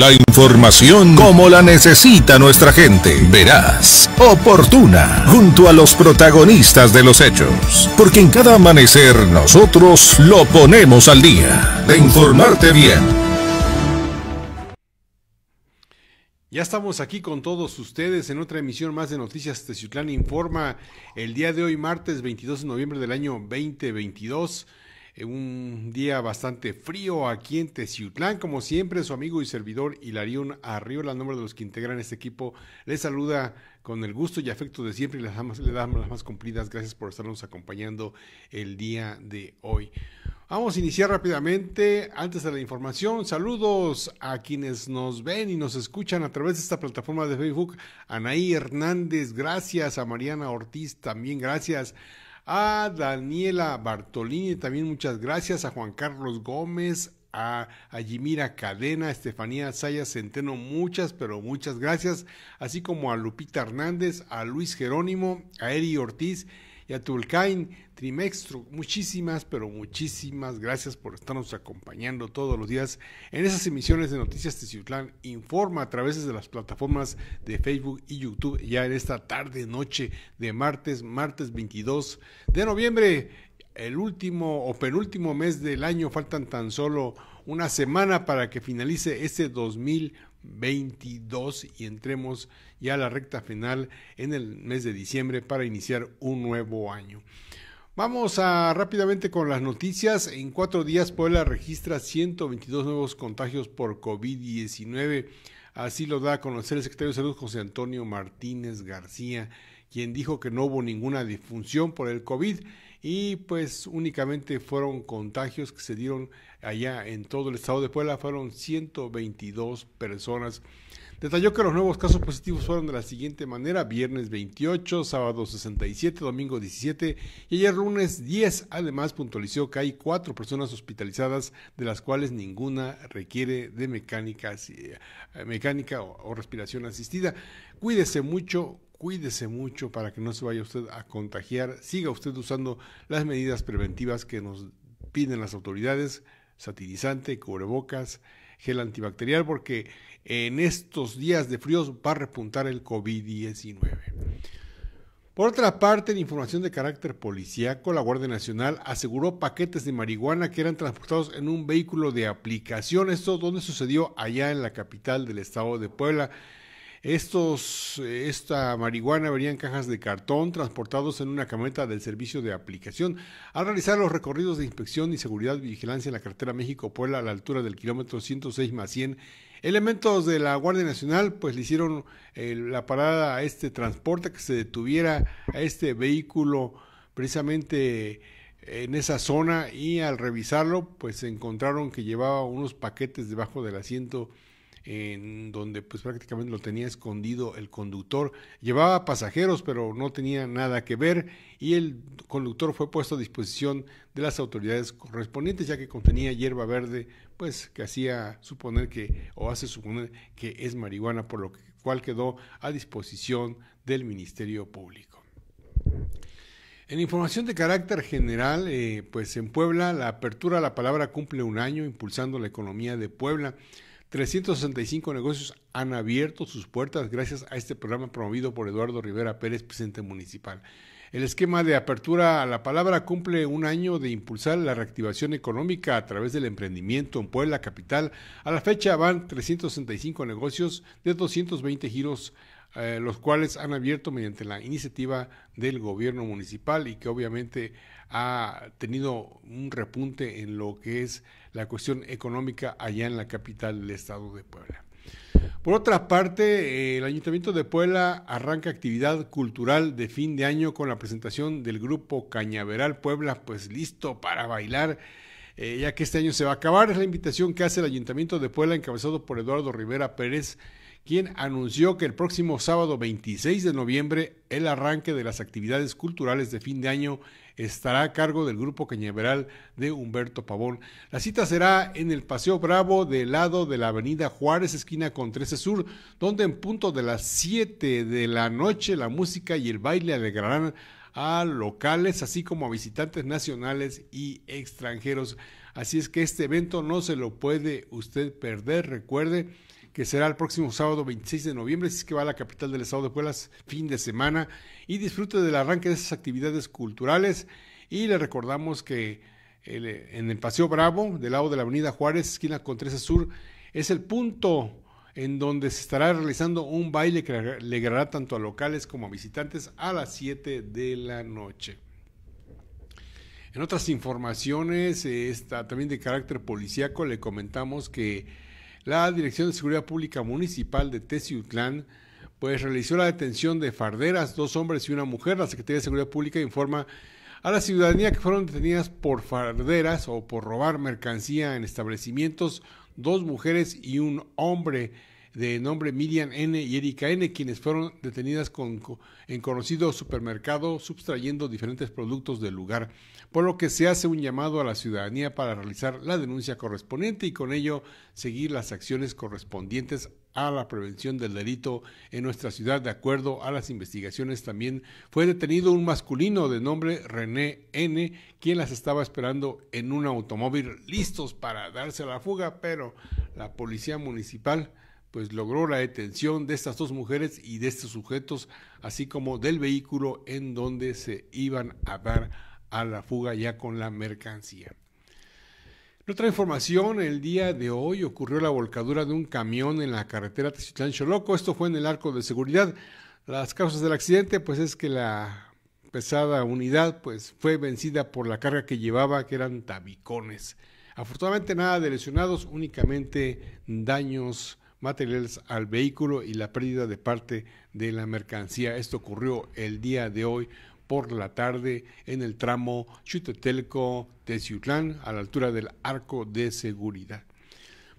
La información como la necesita nuestra gente. Verás, oportuna, junto a los protagonistas de los hechos. Porque en cada amanecer nosotros lo ponemos al día. De informarte bien. Ya estamos aquí con todos ustedes en otra emisión más de Noticias Teciutlán Informa. El día de hoy, martes 22 de noviembre del año 2022. Eh, un día bastante frío aquí en Teciutlán. Como siempre, su amigo y servidor Hilarión Arriola, nombre de los que integran este equipo, les saluda con el gusto y afecto de siempre y les damos las más cumplidas. Gracias por estarnos acompañando el día de hoy. Vamos a iniciar rápidamente. Antes de la información, saludos a quienes nos ven y nos escuchan a través de esta plataforma de Facebook. Anaí Hernández, gracias. A Mariana Ortiz, también gracias a Daniela Bartolini, también muchas gracias a Juan Carlos Gómez, a, a Cadena, a Estefanía Sayas Centeno, muchas, pero muchas gracias, así como a Lupita Hernández, a Luis Jerónimo, a Eri Ortiz Yatulcain, Trimextro. Muchísimas, pero muchísimas gracias por estarnos acompañando todos los días en esas emisiones de Noticias Ciutlán. Informa a través de las plataformas de Facebook y YouTube ya en esta tarde, noche de martes, martes 22 de noviembre. El último o penúltimo mes del año, faltan tan solo una semana para que finalice este 2020 22 y entremos ya a la recta final en el mes de diciembre para iniciar un nuevo año. Vamos a rápidamente con las noticias. En cuatro días Puebla registra 122 nuevos contagios por COVID-19. Así lo da a conocer el secretario de Salud José Antonio Martínez García, quien dijo que no hubo ninguna difunción por el COVID y pues únicamente fueron contagios que se dieron allá en todo el estado de Puebla fueron 122 personas. Detalló que los nuevos casos positivos fueron de la siguiente manera, viernes 28, sábado 67, domingo 17 y ayer lunes 10. Además, puntualizó que hay cuatro personas hospitalizadas, de las cuales ninguna requiere de mecánica, eh, mecánica o respiración asistida. Cuídese mucho, cuídese mucho para que no se vaya usted a contagiar. Siga usted usando las medidas preventivas que nos piden las autoridades satinizante, cubrebocas, gel antibacterial, porque en estos días de fríos va a repuntar el COVID-19. Por otra parte, en información de carácter policíaco, la Guardia Nacional aseguró paquetes de marihuana que eran transportados en un vehículo de aplicación. Esto donde sucedió allá en la capital del estado de Puebla. Estos, eh, esta marihuana verían en cajas de cartón transportados en una camioneta del servicio de aplicación. Al realizar los recorridos de inspección y seguridad y vigilancia en la carretera México-Puebla a la altura del kilómetro 106 más 100, elementos de la Guardia Nacional pues le hicieron eh, la parada a este transporte, que se detuviera a este vehículo precisamente en esa zona y al revisarlo pues encontraron que llevaba unos paquetes debajo del asiento en donde pues prácticamente lo tenía escondido el conductor. Llevaba pasajeros, pero no tenía nada que ver y el conductor fue puesto a disposición de las autoridades correspondientes ya que contenía hierba verde, pues que hacía suponer que o hace suponer que es marihuana, por lo cual quedó a disposición del Ministerio Público. En información de carácter general, eh, pues en Puebla la apertura a la palabra cumple un año impulsando la economía de Puebla. 365 negocios han abierto sus puertas gracias a este programa promovido por Eduardo Rivera Pérez, presidente municipal. El esquema de apertura a la palabra cumple un año de impulsar la reactivación económica a través del emprendimiento en Puebla Capital. A la fecha van 365 negocios de 220 giros, eh, los cuales han abierto mediante la iniciativa del gobierno municipal y que obviamente ha tenido un repunte en lo que es la cuestión económica allá en la capital del estado de Puebla. Por otra parte, eh, el Ayuntamiento de Puebla arranca actividad cultural de fin de año con la presentación del grupo Cañaveral Puebla, pues listo para bailar, eh, ya que este año se va a acabar. Es la invitación que hace el Ayuntamiento de Puebla, encabezado por Eduardo Rivera Pérez, quien anunció que el próximo sábado 26 de noviembre el arranque de las actividades culturales de fin de año estará a cargo del Grupo Cañaveral de Humberto Pavón. La cita será en el Paseo Bravo del lado de la Avenida Juárez, esquina con 13 Sur, donde en punto de las 7 de la noche la música y el baile alegrarán a locales, así como a visitantes nacionales y extranjeros. Así es que este evento no se lo puede usted perder. Recuerde, que será el próximo sábado 26 de noviembre, si es que va a la capital del estado de Puebla fin de semana y disfrute del arranque de esas actividades culturales y le recordamos que en el Paseo Bravo, del lado de la Avenida Juárez, esquina Contresa Sur, es el punto en donde se estará realizando un baile que alegrará tanto a locales como a visitantes a las 7 de la noche. En otras informaciones, eh, esta, también de carácter policíaco, le comentamos que la Dirección de Seguridad Pública Municipal de Teciutlán pues realizó la detención de farderas, dos hombres y una mujer. La Secretaría de Seguridad Pública informa a la ciudadanía que fueron detenidas por farderas o por robar mercancía en establecimientos, dos mujeres y un hombre de nombre Miriam N. y Erika N., quienes fueron detenidas en conocido supermercado sustrayendo diferentes productos del lugar, por lo que se hace un llamado a la ciudadanía para realizar la denuncia correspondiente y con ello seguir las acciones correspondientes a la prevención del delito en nuestra ciudad. De acuerdo a las investigaciones, también fue detenido un masculino de nombre René N., quien las estaba esperando en un automóvil listos para darse la fuga, pero la policía municipal pues logró la detención de estas dos mujeres y de estos sujetos, así como del vehículo en donde se iban a dar a la fuga ya con la mercancía. otra información, el día de hoy ocurrió la volcadura de un camión en la carretera Teziutlán-Choloco, esto fue en el arco de seguridad. Las causas del accidente, pues es que la pesada unidad pues fue vencida por la carga que llevaba, que eran tabicones. Afortunadamente nada de lesionados, únicamente daños materiales al vehículo y la pérdida de parte de la mercancía. Esto ocurrió el día de hoy por la tarde en el tramo Chutetelco de Ciutlán a la altura del arco de seguridad.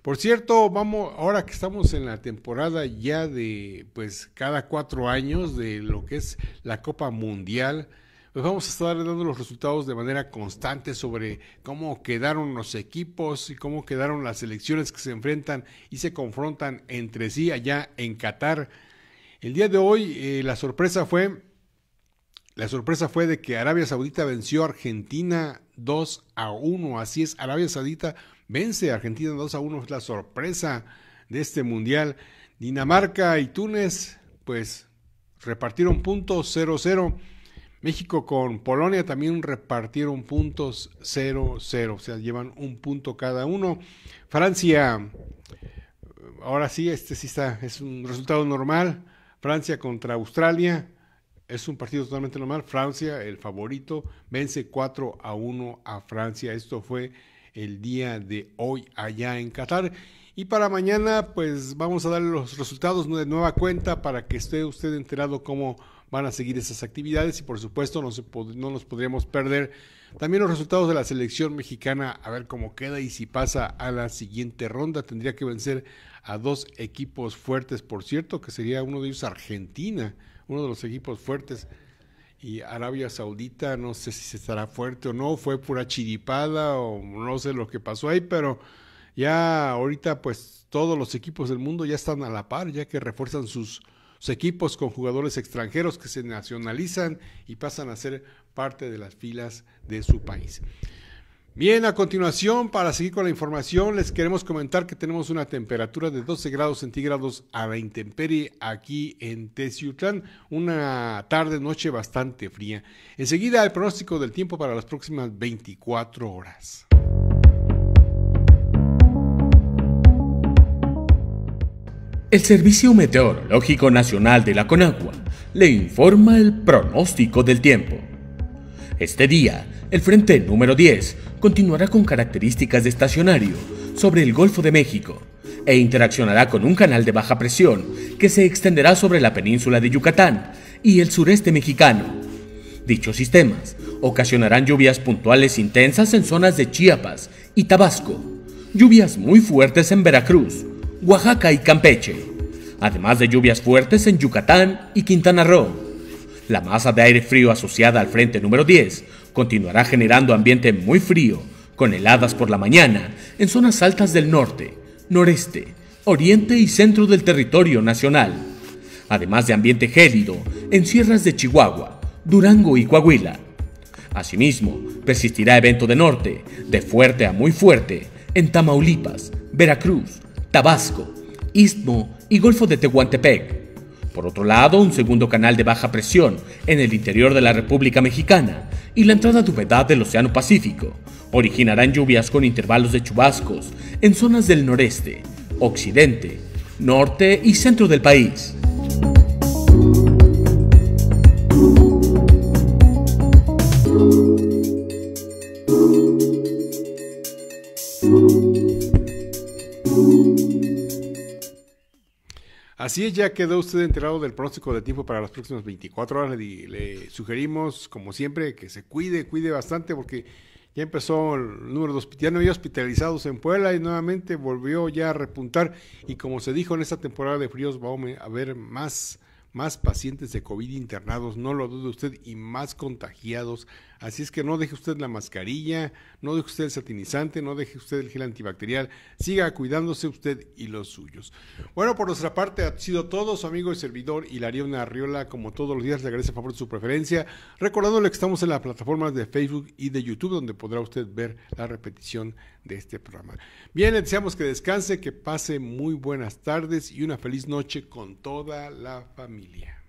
Por cierto, vamos, ahora que estamos en la temporada ya de, pues, cada cuatro años de lo que es la Copa Mundial, pues vamos a estar dando los resultados de manera constante sobre cómo quedaron los equipos y cómo quedaron las selecciones que se enfrentan y se confrontan entre sí allá en Qatar. El día de hoy eh, la sorpresa fue la sorpresa fue de que Arabia Saudita venció a Argentina 2 a 1. Así es, Arabia Saudita vence a Argentina 2 a 1. Es la sorpresa de este mundial. Dinamarca y Túnez, pues repartieron puntos 0 0. México con Polonia también repartieron puntos 0-0, o sea, llevan un punto cada uno. Francia, ahora sí, este sí está, es un resultado normal. Francia contra Australia, es un partido totalmente normal. Francia, el favorito, vence 4 a 1 a Francia. Esto fue el día de hoy allá en Qatar. Y para mañana, pues vamos a darle los resultados de nueva cuenta para que esté usted enterado cómo van a seguir esas actividades y por supuesto no, no nos podríamos perder también los resultados de la selección mexicana, a ver cómo queda y si pasa a la siguiente ronda, tendría que vencer a dos equipos fuertes, por cierto, que sería uno de ellos Argentina, uno de los equipos fuertes. Y Arabia Saudita, no sé si se estará fuerte o no, fue pura chiripada o no sé lo que pasó ahí, pero ya ahorita pues todos los equipos del mundo ya están a la par, ya que refuerzan sus, equipos con jugadores extranjeros que se nacionalizan y pasan a ser parte de las filas de su país. Bien, a continuación, para seguir con la información, les queremos comentar que tenemos una temperatura de 12 grados centígrados a la intemperie aquí en Teciutlán, una tarde, noche bastante fría. Enseguida, el pronóstico del tiempo para las próximas 24 horas. El Servicio Meteorológico Nacional de la Conagua le informa el pronóstico del tiempo. Este día, el frente número 10 continuará con características de estacionario sobre el Golfo de México e interaccionará con un canal de baja presión que se extenderá sobre la península de Yucatán y el sureste mexicano. Dichos sistemas ocasionarán lluvias puntuales intensas en zonas de Chiapas y Tabasco, lluvias muy fuertes en Veracruz, Oaxaca y Campeche, además de lluvias fuertes en Yucatán y Quintana Roo. La masa de aire frío asociada al frente número 10 continuará generando ambiente muy frío, con heladas por la mañana en zonas altas del norte, noreste, oriente y centro del territorio nacional, además de ambiente gélido en sierras de Chihuahua, Durango y Coahuila. Asimismo, persistirá evento de norte, de fuerte a muy fuerte, en Tamaulipas, Veracruz, Tabasco, Istmo y Golfo de Tehuantepec. Por otro lado, un segundo canal de baja presión en el interior de la República Mexicana y la entrada de humedad del Océano Pacífico originarán lluvias con intervalos de chubascos en zonas del noreste, occidente, norte y centro del país. Así es, ya quedó usted enterado del pronóstico de tiempo para las próximas 24 horas. Le, le, sugerimos, como siempre, que se cuide, cuide bastante, porque ya empezó el número de hospitalizados en Puebla y nuevamente volvió ya a repuntar. Y como se dijo en esta temporada de fríos, va a haber más más pacientes de COVID internados, no lo dude usted, y más contagiados. Así es que no deje usted la mascarilla, no deje usted el satinizante, no deje usted el gel antibacterial, siga cuidándose usted y los suyos. Bueno, por nuestra parte ha sido todo, su amigo y servidor Hilario Arriola, como todos los días, le agradece a favor de su preferencia, recordándole que estamos en las plataformas de Facebook y de YouTube, donde podrá usted ver la repetición de este programa. Bien, le deseamos que descanse, que pase muy buenas tardes y una feliz noche con toda la familia.